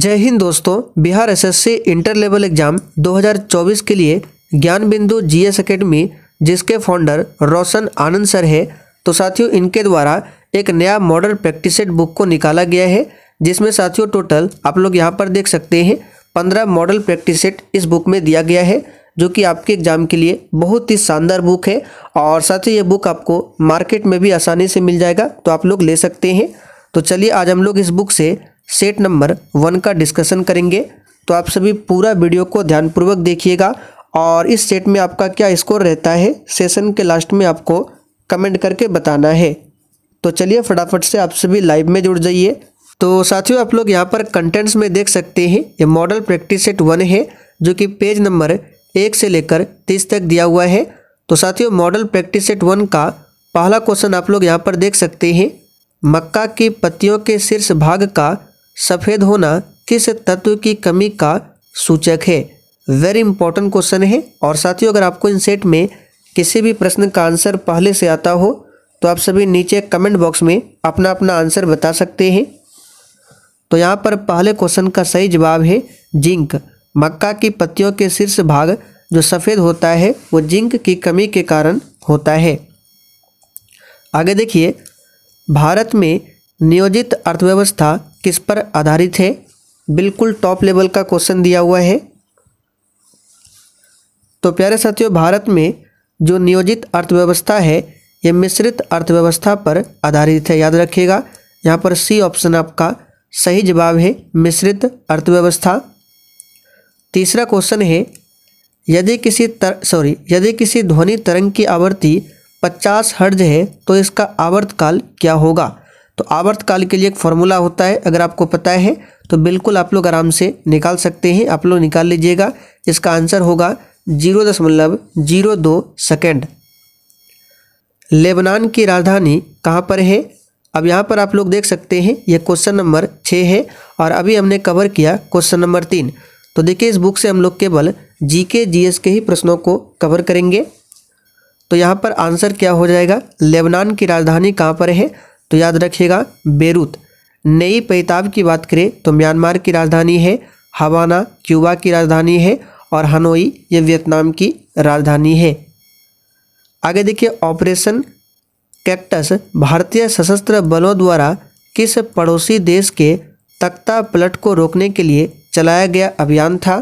जय हिंद दोस्तों Bihar SSC inter level exam 2024 के लिए ज्ञान बिंदु जी एस जिसके फाउंडर रोशन आनंद सर है तो साथियों इनके द्वारा एक नया मॉडल प्रैक्टिस सेट बुक को निकाला गया है जिसमें साथियों टोटल आप लोग यहाँ पर देख सकते हैं पंद्रह मॉडल प्रैक्टिस सेट इस बुक में दिया गया है जो कि आपके एग्ज़ाम के लिए बहुत ही शानदार बुक है और साथ ही ये बुक आपको मार्केट में भी आसानी से मिल जाएगा तो आप लोग ले सकते हैं तो चलिए आज हम लोग इस बुक से सेट नंबर वन का डिस्कशन करेंगे तो आप सभी पूरा वीडियो को ध्यानपूर्वक देखिएगा और इस सेट में आपका क्या स्कोर रहता है सेशन के लास्ट में आपको कमेंट करके बताना है तो चलिए फटाफट से आप सभी लाइव में जुड़ जाइए तो साथियों आप लोग यहाँ पर कंटेंट्स में देख सकते हैं ये मॉडल प्रैक्टिस सेट वन है जो कि पेज नंबर एक से लेकर तीस तक दिया हुआ है तो साथियों मॉडल प्रैक्टिस सेट वन का पहला क्वेश्चन आप लोग यहाँ पर देख सकते हैं मक्का की पत्तियों के शीर्ष भाग का सफ़ेद होना किस तत्व की कमी का सूचक है वेरी इंपॉर्टेंट क्वेश्चन है और साथियों अगर आपको इनसेट में किसी भी प्रश्न का आंसर पहले से आता हो तो आप सभी नीचे कमेंट बॉक्स में अपना अपना आंसर बता सकते हैं तो यहाँ पर पहले क्वेश्चन का सही जवाब है जिंक मक्का की पत्तियों के शीर्ष भाग जो सफ़ेद होता है वो जिंक की कमी के कारण होता है आगे देखिए भारत में नियोजित अर्थव्यवस्था किस पर आधारित है बिल्कुल टॉप लेवल का क्वेश्चन दिया हुआ है तो प्यारे साथियों भारत में जो नियोजित अर्थव्यवस्था है ये मिश्रित अर्थव्यवस्था पर आधारित है याद रखिएगा यहाँ पर सी ऑप्शन आपका सही जवाब है मिश्रित अर्थव्यवस्था तीसरा क्वेश्चन है यदि किसी तर सॉरी यदि किसी ध्वनि तरंग की आवृत्ति 50 हर्ज है तो इसका आवर्तकाल क्या होगा तो आवर्तकाल के लिए एक फॉर्मूला होता है अगर आपको पता है तो बिल्कुल आप लोग आराम से निकाल सकते हैं आप लोग निकाल लीजिएगा इसका आंसर होगा जीरो दशमलव जीरो दो सेकेंड लेबनान की राजधानी कहाँ पर है अब यहाँ पर आप लोग देख सकते हैं यह क्वेश्चन नंबर छः है और अभी हमने कवर किया क्वेश्चन नंबर तीन तो देखिए इस बुक से हम लोग केवल जी के एस के ही प्रश्नों को कवर करेंगे तो यहाँ पर आंसर क्या हो जाएगा लेबनान की राजधानी कहाँ पर है तो याद रखिएगा बेरूत नई पैताब की बात करें तो म्यांमार की राजधानी है हवाना क्यूबा की राजधानी है और हनोई ये वियतनाम की राजधानी है आगे देखिए ऑपरेशन कैक्टस भारतीय सशस्त्र बलों द्वारा किस पड़ोसी देश के तख्ता पलट को रोकने के लिए चलाया गया अभियान था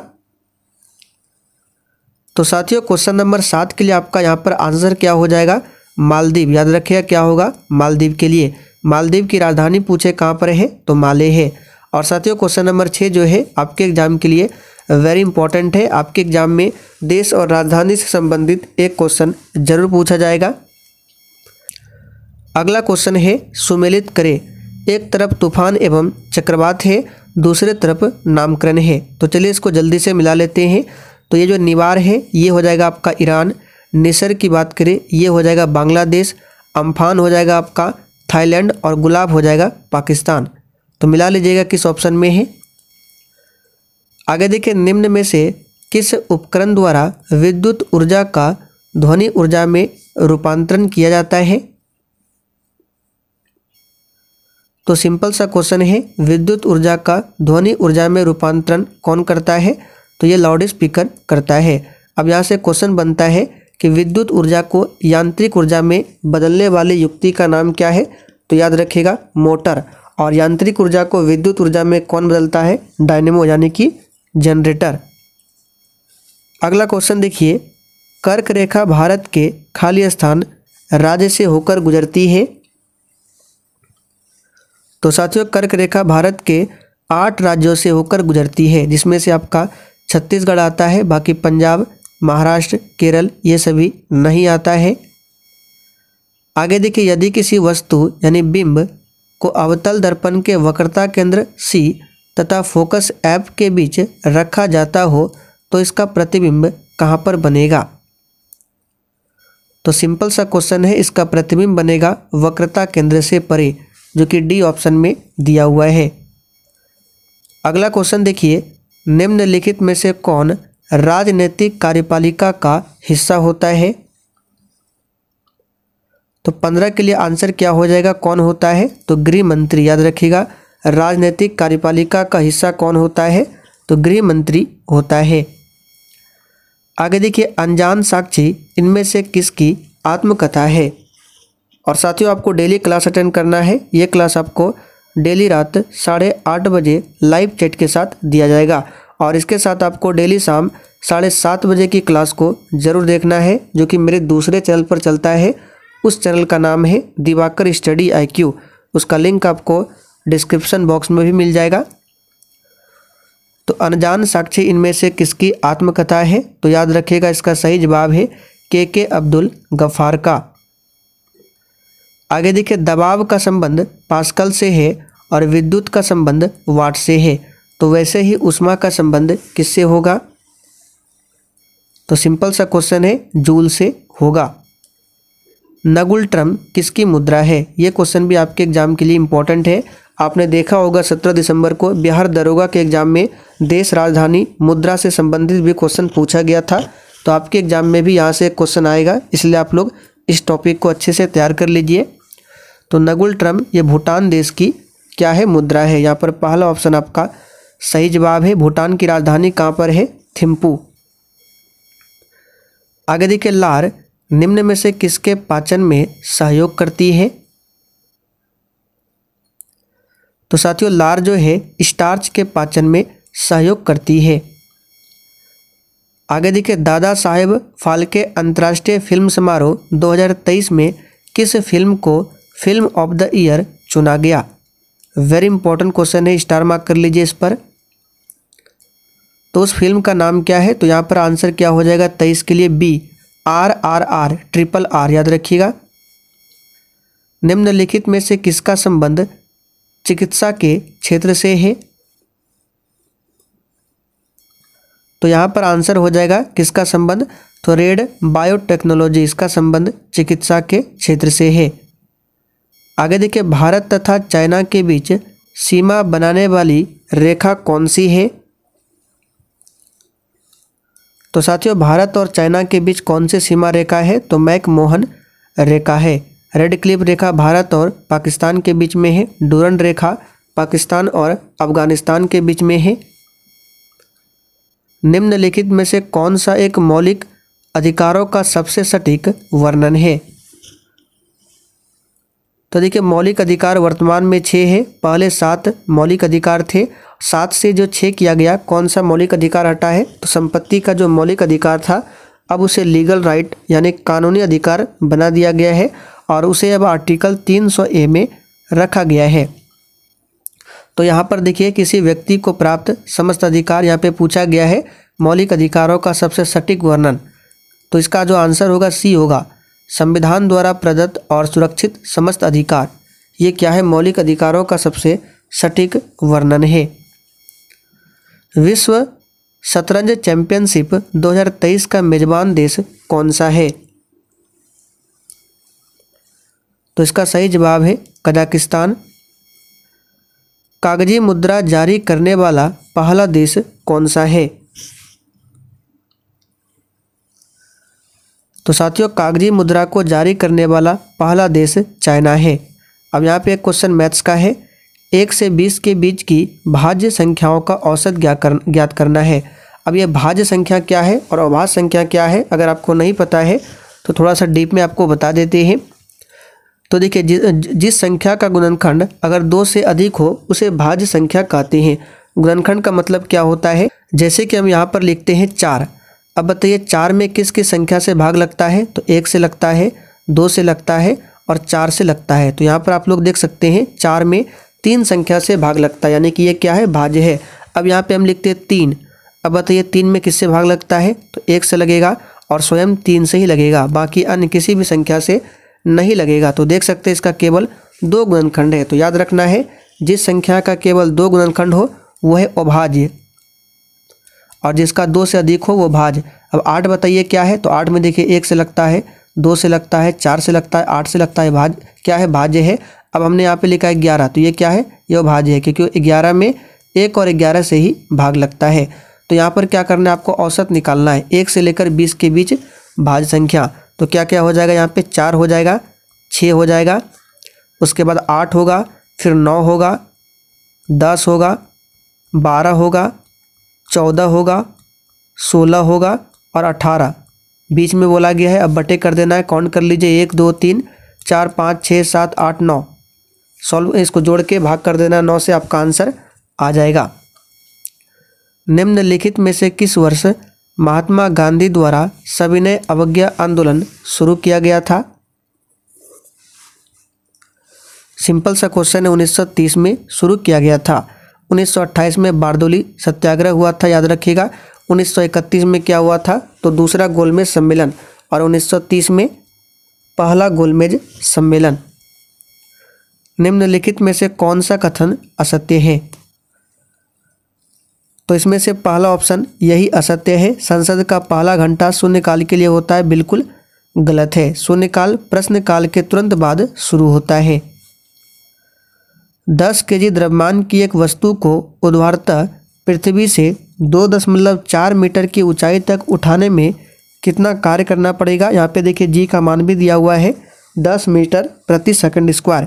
तो साथियों क्वेश्चन नंबर सात के लिए आपका यहाँ पर आंसर क्या हो जाएगा मालदीव याद रखिएगा क्या होगा मालदीव के लिए मालदीव की राजधानी पूछे कहाँ पर है तो माले है और साथियों क्वेश्चन नंबर छः जो है आपके एग्जाम के लिए वेरी इंपॉर्टेंट है आपके एग्जाम में देश और राजधानी से संबंधित एक क्वेश्चन जरूर पूछा जाएगा अगला क्वेश्चन है सुमेलित करें एक तरफ तूफान एवं चक्रवात है दूसरे तरफ नामकरण है तो चलिए इसको जल्दी से मिला लेते हैं तो ये जो निवार है ये हो जाएगा आपका ईरान निसर की बात करें ये हो जाएगा बांग्लादेश अम्फान हो जाएगा आपका थाईलैंड और गुलाब हो जाएगा पाकिस्तान तो मिला लीजिएगा किस ऑप्शन में है आगे देखिए निम्न में से किस उपकरण द्वारा विद्युत ऊर्जा का ध्वनि ऊर्जा में रूपांतरण किया जाता है तो सिंपल सा क्वेश्चन है विद्युत ऊर्जा का ध्वनि ऊर्जा में रूपांतरण कौन करता है तो ये लाउड स्पीकर करता है अब यहाँ से क्वेश्चन बनता है कि विद्युत ऊर्जा को यांत्रिक ऊर्जा में बदलने वाली युक्ति का नाम क्या है तो याद रखिएगा मोटर और यांत्रिक ऊर्जा को विद्युत ऊर्जा में कौन बदलता है डायनेमो यानी कि जनरेटर अगला क्वेश्चन देखिए कर्क रेखा भारत के खाली स्थान राज्य से होकर गुजरती है तो साथियों कर्क रेखा भारत के आठ राज्यों से होकर गुजरती है जिसमें से आपका छत्तीसगढ़ आता है बाकी पंजाब महाराष्ट्र केरल ये सभी नहीं आता है आगे देखिए यदि किसी वस्तु यानी बिंब को अवतल दर्पण के वक्रता केंद्र सी तथा फोकस ऐप के बीच रखा जाता हो तो इसका प्रतिबिंब कहाँ पर बनेगा तो सिंपल सा क्वेश्चन है इसका प्रतिबिंब बनेगा वक्रता केंद्र से परे जो कि डी ऑप्शन में दिया हुआ है अगला क्वेश्चन देखिए निम्नलिखित में से कौन राजनीतिक कार्यपालिका का हिस्सा होता है तो पंद्रह के लिए आंसर क्या हो जाएगा कौन होता है तो गृह मंत्री याद रखिएगा राजनीतिक कार्यपालिका का हिस्सा कौन होता है तो गृह मंत्री होता है आगे देखिए अनजान साक्षी इनमें से किसकी आत्मकथा है और साथियों आपको डेली क्लास अटेंड करना है ये क्लास आपको डेली रात साढ़े आठ बजे लाइव चैट के साथ दिया जाएगा और इसके साथ आपको डेली शाम साढ़े सात बजे की क्लास को ज़रूर देखना है जो कि मेरे दूसरे चैनल पर चलता है उस चैनल का नाम है दिवाकर स्टडी आई उसका लिंक आपको डिस्क्रिप्शन बॉक्स में भी मिल जाएगा तो अनजान साक्षी इनमें से किसकी आत्मकथा है तो याद रखिएगा इसका सही जवाब है के के अब्दुल गफ़ार का आगे देखिए दबाव का संबंध पास्कल से है और विद्युत का संबंध वाट से है तो वैसे ही उष्मा का संबंध किससे होगा तो सिंपल सा क्वेश्चन है जूल से होगा नगुल ट्रम किसकी मुद्रा है ये क्वेश्चन भी आपके एग्जाम के लिए इम्पोर्टेंट है आपने देखा होगा सत्रह दिसंबर को बिहार दरोगा के एग्जाम में देश राजधानी मुद्रा से संबंधित भी क्वेश्चन पूछा गया था तो आपके एग्जाम में भी यहाँ से एक क्वेश्चन आएगा इसलिए आप लोग इस टॉपिक को अच्छे से तैयार कर लीजिए तो नगुल ट्रम ये भूटान देश की क्या है मुद्रा है यहाँ पर पहला ऑप्शन आपका सही जवाब है भूटान की राजधानी कहाँ पर है थिम्पू आगे देखिए लार निम्न में से किसके पाचन में सहयोग करती है तो साथियों लार जो है स्टार्च के पाचन में सहयोग करती है आगे देखिए दादा साहेब फाल्के अंतर्राष्ट्रीय फिल्म समारोह 2023 में किस फिल्म को फिल्म ऑफ द ईयर चुना गया वेरी इंपॉर्टेंट क्वेश्चन है स्टार मार्क कर लीजिए इस पर तो उस फिल्म का नाम क्या है तो यहाँ पर आंसर क्या हो जाएगा तेईस के लिए B R R R triple R याद रखिएगा निम्नलिखित में से किसका संबंध चिकित्सा के क्षेत्र से है तो यहाँ पर आंसर हो जाएगा किसका संबंध तो रेड बायोटेक्नोलॉजी इसका संबंध चिकित्सा के क्षेत्र से है आगे देखिए भारत तथा चाइना के बीच सीमा बनाने वाली रेखा कौन सी है तो साथियों भारत और चाइना के बीच कौन सी सीमा रेखा है तो मैक मोहन रेखा है रेड क्लिप रेखा भारत और पाकिस्तान के बीच में है डूरन रेखा पाकिस्तान और अफगानिस्तान के बीच में है निम्नलिखित में से कौन सा एक मौलिक अधिकारों का सबसे सटीक वर्णन है तो देखिए मौलिक अधिकार वर्तमान में छः है पहले सात मौलिक अधिकार थे सात से जो छः किया गया कौन सा मौलिक अधिकार हटा है तो संपत्ति का जो मौलिक अधिकार था अब उसे लीगल राइट यानी कानूनी अधिकार बना दिया गया है और उसे अब आर्टिकल तीन सौ ए में रखा गया है तो यहाँ पर देखिए किसी व्यक्ति को प्राप्त समस्त अधिकार यहाँ पे पूछा गया है मौलिक अधिकारों का सबसे सटीक वर्णन तो इसका जो आंसर होगा सी होगा संविधान द्वारा प्रदत्त और सुरक्षित समस्त अधिकार ये क्या है मौलिक अधिकारों का सबसे सटीक वर्णन है विश्व शतरंज चैंपियनशिप 2023 का मेजबान देश कौन सा है तो इसका सही जवाब है कजाकिस्तान कागजी मुद्रा जारी करने वाला पहला देश कौन सा है तो साथियों कागजी मुद्रा को जारी करने वाला पहला देश चाइना है अब यहाँ पे एक क्वेश्चन मैथ्स का है एक से बीस के बीच की भाज्य संख्याओं का औसत ज्ञात कर ज्ञात करना है अब यह भाज्य संख्या क्या है और अभाज्य संख्या क्या है अगर आपको नहीं पता है तो थोड़ा सा डीप में आपको बता देते हैं तो देखिए जि, जिस संख्या का गुणनखंड अगर दो से अधिक हो उसे भाज्य संख्या कहते हैं गुणनखंड का मतलब क्या होता है जैसे कि हम यहाँ पर लिखते हैं चार अब बताइए चार में किस किस संख्या से भाग लगता है तो एक से लगता है दो से लगता है और चार से लगता है तो यहाँ पर आप लोग देख सकते हैं चार में तीन संख्या से भाग लगता है यानी कि ये क्या है भाज्य है अब यहाँ पे हम लिखते हैं तीन अब बताइए तीन में किससे भाग लगता है तो एक से लगेगा और स्वयं तीन से ही लगेगा बाकी अन्य किसी भी संख्या से नहीं लगेगा तो देख सकते हैं इसका केवल दो गुणनखंड है तो याद रखना है जिस संख्या का केवल दो गुणनखंड हो वह अभाज्य और जिसका दो से अधिक हो वो भाज अब आठ बताइए क्या है तो आठ में देखिए एक से लगता है दो से लगता है चार से लगता है आठ से लगता है भाज क्या है भाज्य है अब हमने यहाँ पे लिखा है ग्यारह तो ये क्या है यह भाज्य है क्योंकि ग्यारह में एक और ग्यारह से ही भाग लगता है तो यहाँ पर क्या करना है आपको औसत निकालना है एक से लेकर बीस के बीच भाज संख्या तो क्या क्या हो जाएगा यहाँ पे चार हो जाएगा छः हो जाएगा उसके बाद आठ होगा फिर नौ होगा दस होगा बारह होगा चौदह होगा सोलह होगा और अठारह बीच में बोला गया है अब बटे कर देना है काउंट कर लीजिए एक दो तीन चार पाँच छः सात आठ नौ सॉल्व इसको जोड़ के भाग कर देना नौ से आपका आंसर आ जाएगा निम्नलिखित में से किस वर्ष महात्मा गांधी द्वारा सविनय अवज्ञा आंदोलन शुरू किया गया था सिंपल सा क्वेश्चन है 1930 में शुरू किया गया था 1928 में बारदोली सत्याग्रह हुआ था याद रखिएगा 1931 में क्या हुआ था तो दूसरा गोलमेज सम्मेलन और 1930 में पहला गोलमेज सम्मेलन निम्नलिखित में से कौन सा कथन असत्य है तो इसमें से पहला ऑप्शन यही असत्य है संसद का पहला घंटा शून्यकाल के लिए होता है बिल्कुल गलत है शून्यकाल प्रश्नकाल के तुरंत बाद शुरू होता है दस के जी द्रव्यमान की एक वस्तु को उद्वारता पृथ्वी से दो दशमलव चार मीटर की ऊंचाई तक उठाने में कितना कार्य करना पड़ेगा यहाँ पे देखिए जी का मान भी दिया हुआ है दस मीटर प्रति सेकंड स्क्वायर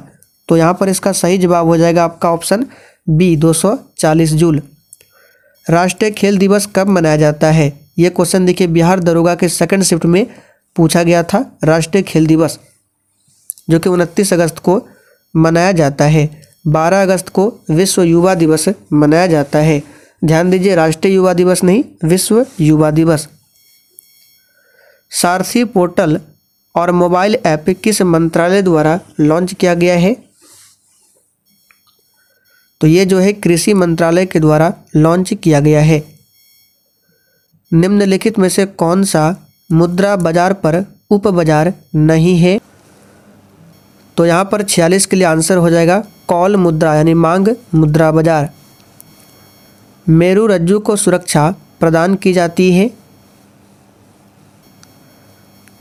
तो यहाँ पर इसका सही जवाब हो जाएगा आपका ऑप्शन बी दो सौ चालीस जूल राष्ट्रीय खेल दिवस कब मनाया जाता है ये क्वेश्चन देखिए बिहार दरोगा के सेकेंड शिफ्ट में पूछा गया था राष्ट्रीय खेल दिवस जो कि उनतीस अगस्त को मनाया जाता है 12 अगस्त को विश्व युवा दिवस मनाया जाता है ध्यान दीजिए राष्ट्रीय युवा दिवस नहीं विश्व युवा दिवस सारथी पोर्टल और मोबाइल ऐप किस मंत्रालय द्वारा लॉन्च किया गया है तो ये जो है कृषि मंत्रालय के द्वारा लॉन्च किया गया है निम्नलिखित में से कौन सा मुद्रा बाजार पर उप बाजार नहीं है तो यहाँ पर छियालीस के लिए आंसर हो जाएगा कॉल मुद्रा यानी मांग मुद्रा बाजार मेरू रज्जु को सुरक्षा प्रदान की जाती है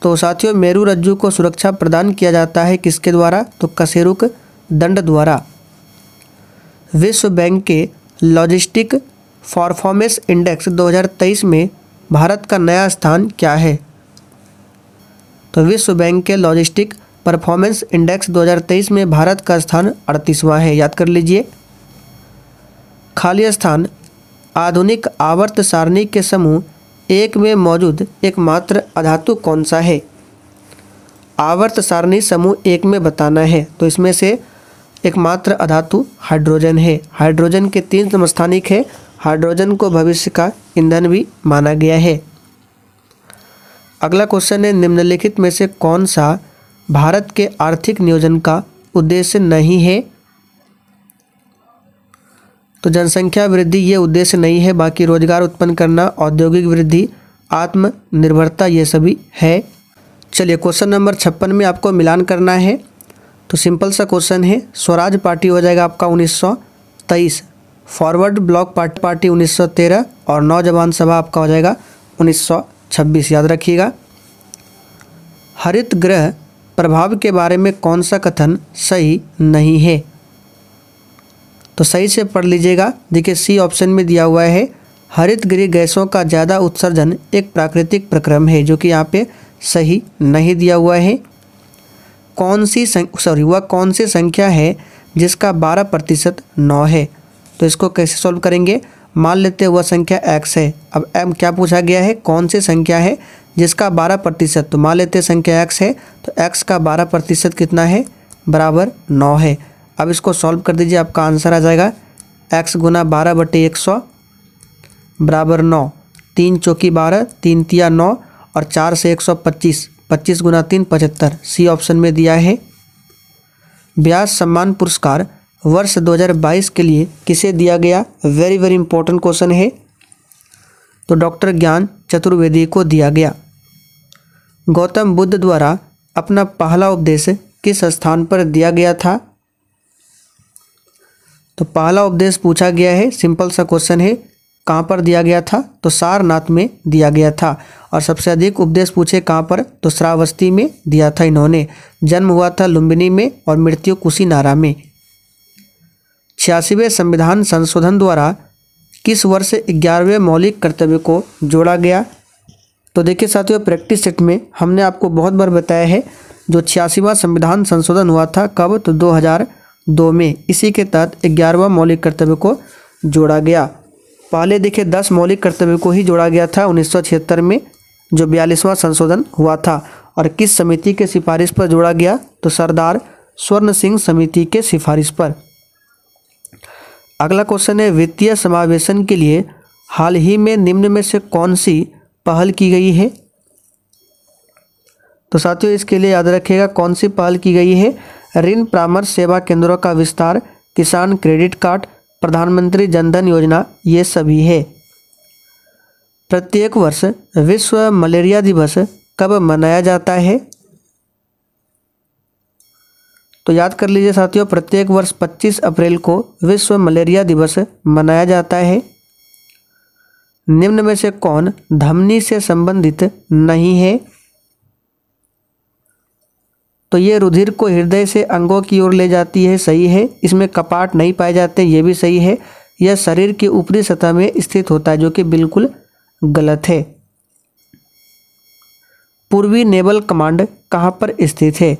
तो साथियों मेरू रज्जु को सुरक्षा प्रदान किया जाता है किसके द्वारा तो कसेरुक दंड द्वारा विश्व बैंक के लॉजिस्टिक परफॉर्मेंस इंडेक्स 2023 में भारत का नया स्थान क्या है तो विश्व बैंक के लॉजिस्टिक परफॉर्मेंस इंडेक्स 2023 में भारत का स्थान अड़तीसवां है याद कर लीजिए खाली स्थान आधुनिक आवर्त सारणी के समूह एक में मौजूद एकमात्र अधातु कौन सा है आवर्त सारणी समूह एक में बताना है तो इसमें से एकमात्र अधातु हाइड्रोजन है हाइड्रोजन के तीन समस्थानिक है हाइड्रोजन को भविष्य का ईंधन भी माना गया है अगला क्वेश्चन है निम्नलिखित में से कौन सा भारत के आर्थिक नियोजन का उद्देश्य नहीं है तो जनसंख्या वृद्धि ये उद्देश्य नहीं है बाकी रोजगार उत्पन्न करना औद्योगिक वृद्धि आत्मनिर्भरता ये सभी है चलिए क्वेश्चन नंबर छप्पन में आपको मिलान करना है तो सिंपल सा क्वेश्चन है स्वराज पार्टी हो जाएगा आपका 1923 फॉरवर्ड ब्लॉक पार्टी पार्टी 1913 और नौजवान सभा आपका हो जाएगा 1926 याद रखिएगा हरित ग्रह प्रभाव के बारे में कौन सा कथन सही नहीं है तो सही से पढ़ लीजिएगा देखिए सी ऑप्शन में दिया हुआ है हरित गृह गैसों का ज़्यादा उत्सर्जन एक प्राकृतिक प्रक्रम है जो कि यहाँ पे सही नहीं दिया हुआ है कौन सी सॉरी वह कौन सी संख्या है जिसका बारह प्रतिशत नौ है तो इसको कैसे सॉल्व करेंगे मान लेते हैं वह संख्या एक्स है अब एम क्या पूछा गया है कौन सी संख्या है जिसका बारह प्रतिशत तो मान लेते हैं संख्या एक्स है तो एक्स का बारह प्रतिशत कितना है बराबर नौ है अब इसको सॉल्व कर दीजिए आपका आंसर आ जाएगा एक्स गुना बारह बटे एक सौ बराबर नौ तीन चौकी बारह तीन तिया नौ और चार से एक सौ पच्चीस पच्चीस गुना तीन पचहत्तर सी ऑप्शन में दिया है ब्यास सम्मान पुरस्कार वर्ष 2022 के लिए किसे दिया गया वेरी वेरी इंपॉर्टेंट क्वेश्चन है तो डॉक्टर ज्ञान चतुर्वेदी को दिया गया गौतम बुद्ध द्वारा अपना पहला उपदेश किस स्थान पर दिया गया था तो पहला उपदेश पूछा गया है सिंपल सा क्वेश्चन है कहाँ पर दिया गया था तो सारनाथ में दिया गया था और सबसे अधिक उपदेश पूछे कहाँ पर तो श्रावस्ती में दिया था इन्होंने जन्म हुआ था लुम्बिनी में और मृत्यु कुशीनारा में छियासीवें संविधान संशोधन द्वारा किस वर्ष ग्यारहवें मौलिक कर्तव्य को जोड़ा गया तो देखिए साथियों प्रैक्टिस सेट में हमने आपको बहुत बार बताया है जो छियासीवा संविधान संशोधन हुआ था कब तो 2002 में इसी के तहत ग्यारहवा मौलिक कर्तव्य को जोड़ा गया पहले देखिए दस मौलिक कर्तव्य को ही जोड़ा गया था उन्नीस में जो बयालीसवां संशोधन हुआ था और किस समिति के सिफारिश पर जोड़ा गया तो सरदार स्वर्ण सिंह समिति के सिफारिश पर अगला क्वेश्चन है वित्तीय समावेशन के लिए हाल ही में निम्न में से कौन सी पहल की गई है तो साथियों इसके लिए याद रखिएगा कौन सी पहल की गई है ऋण परामर्श सेवा केंद्रों का विस्तार किसान क्रेडिट कार्ड प्रधानमंत्री जनधन योजना ये सभी है प्रत्येक वर्ष विश्व मलेरिया दिवस कब मनाया जाता है तो याद कर लीजिए साथियों प्रत्येक वर्ष 25 अप्रैल को विश्व मलेरिया दिवस मनाया जाता है निम्न में से कौन धमनी से संबंधित नहीं है तो ये रुधिर को हृदय से अंगों की ओर ले जाती है सही है इसमें कपाट नहीं पाए जाते ये भी सही है यह शरीर की ऊपरी सतह में स्थित होता है जो कि बिल्कुल गलत है पूर्वी नेवल कमांड कहाँ पर स्थित है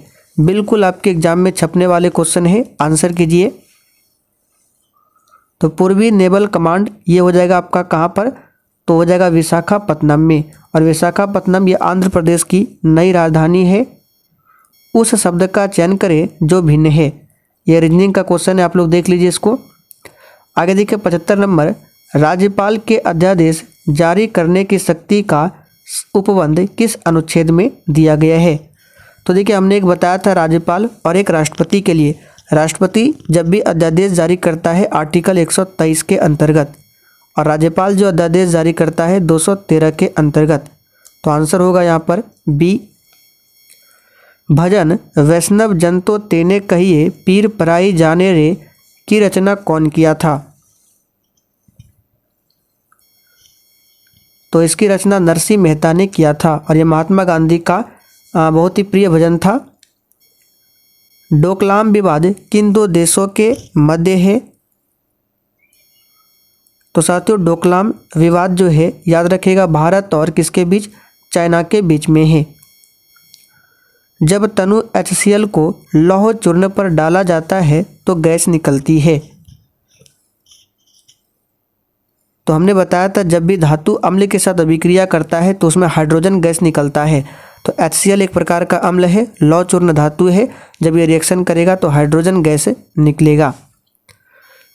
बिल्कुल आपके एग्जाम में छपने वाले क्वेश्चन है आंसर कीजिए तो पूर्वी नेवल कमांड ये हो जाएगा आपका कहाँ पर तो हो जाएगा विशाखापत्तनम में और विशाखापत्तनम ये आंध्र प्रदेश की नई राजधानी है उस शब्द का चयन करें जो भिन्न है ये रीजनिंग का क्वेश्चन है आप लोग देख लीजिए इसको आगे देखिए पचहत्तर नंबर राज्यपाल के अध्यादेश जारी करने की शक्ति का उपबंध किस अनुच्छेद में दिया गया है तो देखिए हमने एक बताया था राज्यपाल और एक राष्ट्रपति के लिए राष्ट्रपति जब भी अध्यादेश जारी करता है आर्टिकल 123 के अंतर्गत और राज्यपाल जो अध्यादेश जारी करता है 213 के अंतर्गत तो आंसर होगा यहाँ पर बी भजन वैष्णव जन तो तेने कहिए पीर पराई जाने रे की रचना कौन किया था तो इसकी रचना नरसिंह मेहता ने किया था और यह महात्मा गांधी का बहुत ही प्रिय भजन था डोकलाम विवाद किन दो देशों के मध्य है तो साथियों डोकलाम विवाद जो है याद रखेगा भारत और किसके बीच चाइना के बीच में है जब तनु एच को लौह चूर्ण पर डाला जाता है तो गैस निकलती है तो हमने बताया था जब भी धातु अम्ल के साथ अभिक्रिया करता है तो उसमें हाइड्रोजन गैस निकलता है तो एच एक प्रकार का अम्ल है लौह चूर्ण धातु है जब ये रिएक्शन करेगा तो हाइड्रोजन गैस निकलेगा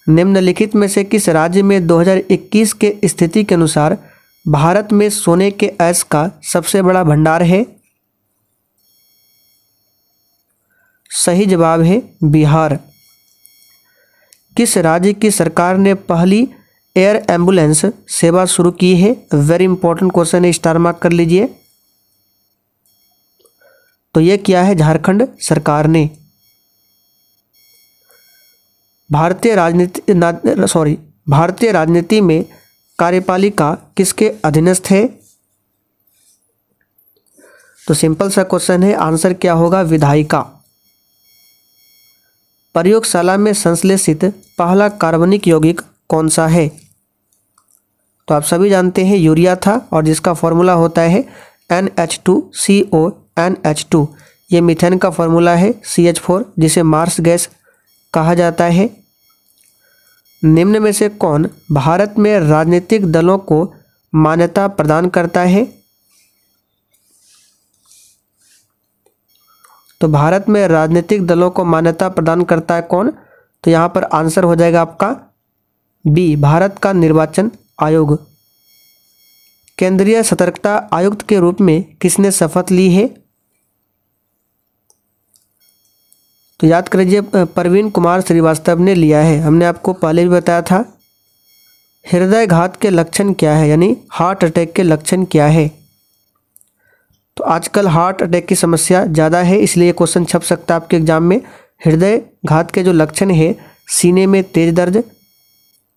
निम्नलिखित में से किस राज्य में 2021 के स्थिति के अनुसार भारत में सोने के ऐस का सबसे बड़ा भंडार है सही जवाब है बिहार किस राज्य की सरकार ने पहली एयर एम्बुलेंस सेवा शुरू की है वेरी इंपॉर्टेंट क्वेश्चन है स्टार मार्क कर लीजिए तो यह किया है झारखंड सरकार ने भारतीय राजनीति सॉरी भारतीय राजनीति में कार्यपालिका किसके अधीनस्थ है तो सिंपल सा क्वेश्चन है आंसर क्या होगा विधायिका प्रयोगशाला में संश्लेषित पहला कार्बनिक यौगिक कौन सा है तो आप सभी जानते हैं यूरिया था और जिसका फॉर्मूला होता है N H two C O N H two ये मिथेन का फॉर्मूला है सी एच फोर जिसे मार्स गैस कहा जाता है निम्न में से कौन भारत में राजनीतिक दलों को मान्यता प्रदान करता है तो भारत में राजनीतिक दलों को मान्यता प्रदान करता है कौन तो यहाँ पर आंसर हो जाएगा आपका बी भारत का निर्वाचन आयोग केंद्रीय सतर्कता आयुक्त के रूप में किसने शपथ ली है तो याद कर लीजिए प्रवीण कुमार श्रीवास्तव ने लिया है हमने आपको पहले भी बताया था हृदय घात के लक्षण क्या है यानी हार्ट अटैक के लक्षण क्या है तो आजकल हार्ट अटैक की समस्या ज़्यादा है इसलिए क्वेश्चन छप सकता है आपके एग्जाम में हृदय घात के जो लक्षण है सीने में तेज दर्द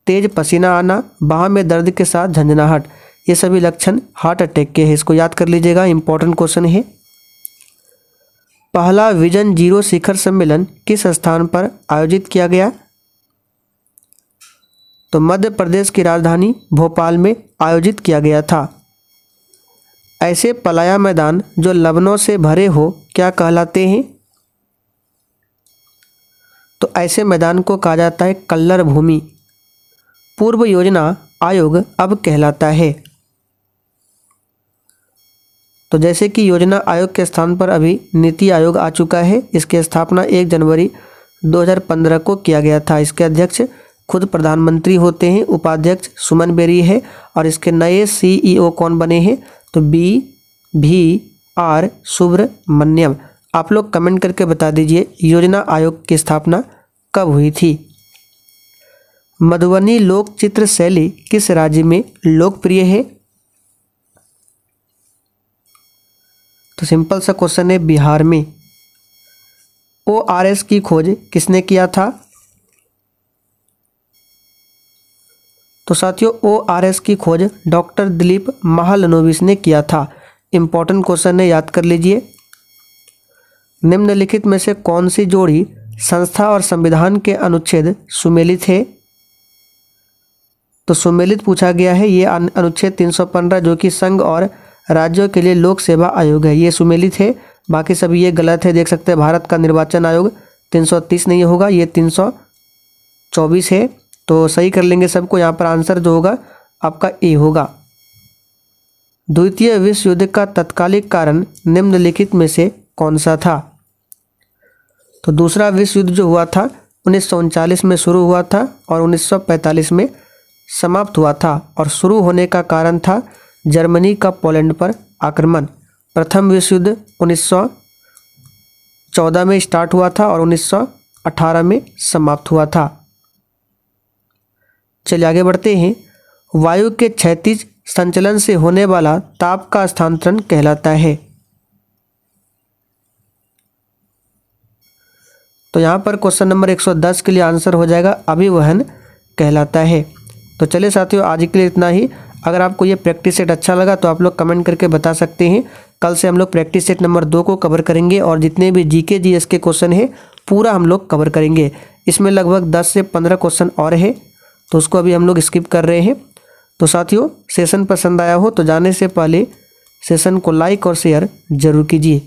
तेज पसीना आना बाह में दर्द के साथ झंझनाहट ये सभी लक्षण हार्ट अटैक के हैं इसको याद कर लीजिएगा इंपॉर्टेंट क्वेश्चन है पहला विजन जीरो शिखर सम्मेलन किस स्थान पर आयोजित किया गया तो मध्य प्रदेश की राजधानी भोपाल में आयोजित किया गया था ऐसे पलाया मैदान जो लवनों से भरे हो क्या कहलाते हैं तो ऐसे मैदान को कहा जाता है कल्लर भूमि पूर्व योजना आयोग अब कहलाता है तो जैसे कि योजना आयोग के स्थान पर अभी नीति आयोग आ चुका है इसकी स्थापना एक जनवरी 2015 को किया गया था इसके अध्यक्ष खुद प्रधानमंत्री होते हैं उपाध्यक्ष सुमन बेरी है और इसके नए सीईओ e कौन बने हैं तो बी भी आर सुब्रमण्यम आप लोग कमेंट करके बता दीजिए योजना आयोग की स्थापना कब हुई थी मधुबनी लोक चित्र शैली किस राज्य में लोकप्रिय है तो सिंपल सा क्वेश्चन है बिहार में ओ आर एस की खोज किसने किया था तो साथियों ओ आर एस की खोज डॉक्टर दिलीप महालनोविस ने किया था इंपॉर्टेंट क्वेश्चन है याद कर लीजिए निम्नलिखित में से कौन सी जोड़ी संस्था और संविधान के अनुच्छेद सुमेलित है तो सुमेलित पूछा गया है ये अनुच्छेद 315 जो कि संघ और राज्यों के लिए लोक सेवा आयोग है ये सुमेलित है बाकी सब ये गलत है देख सकते हैं भारत का निर्वाचन आयोग 330 नहीं होगा ये 324 है तो सही कर लेंगे सबको यहाँ पर आंसर जो होगा आपका ए होगा द्वितीय विश्व युद्ध का तत्कालिक कारण निम्नलिखित में से कौन सा था तो दूसरा विश्व युद्ध जो हुआ था उन्नीस में शुरू हुआ था और 1945 में समाप्त हुआ था और शुरू होने का कारण था जर्मनी का पोलैंड पर आक्रमण प्रथम विश्व युद्ध 1914 में स्टार्ट हुआ था और 1918 में समाप्त हुआ था चलिए आगे बढ़ते हैं वायु के क्षैतिज संचलन से होने वाला ताप का स्थानांतरण कहलाता है तो यहाँ पर क्वेश्चन नंबर 110 के लिए आंसर हो जाएगा अभिवहन कहलाता है तो चलिए साथियों आज के लिए इतना ही अगर आपको ये प्रैक्टिस सेट अच्छा लगा तो आप लोग कमेंट करके बता सकते हैं कल से हम लोग प्रैक्टिस सेट नंबर दो को कवर करेंगे और जितने भी जी के के क्वेश्चन हैं पूरा हम लोग कवर करेंगे इसमें लगभग दस से पंद्रह क्वेश्चन और है तो उसको अभी हम लोग स्किप कर रहे हैं तो साथियों सेशन पसंद आया हो तो जाने से पहले सेशन को लाइक और शेयर जरूर कीजिए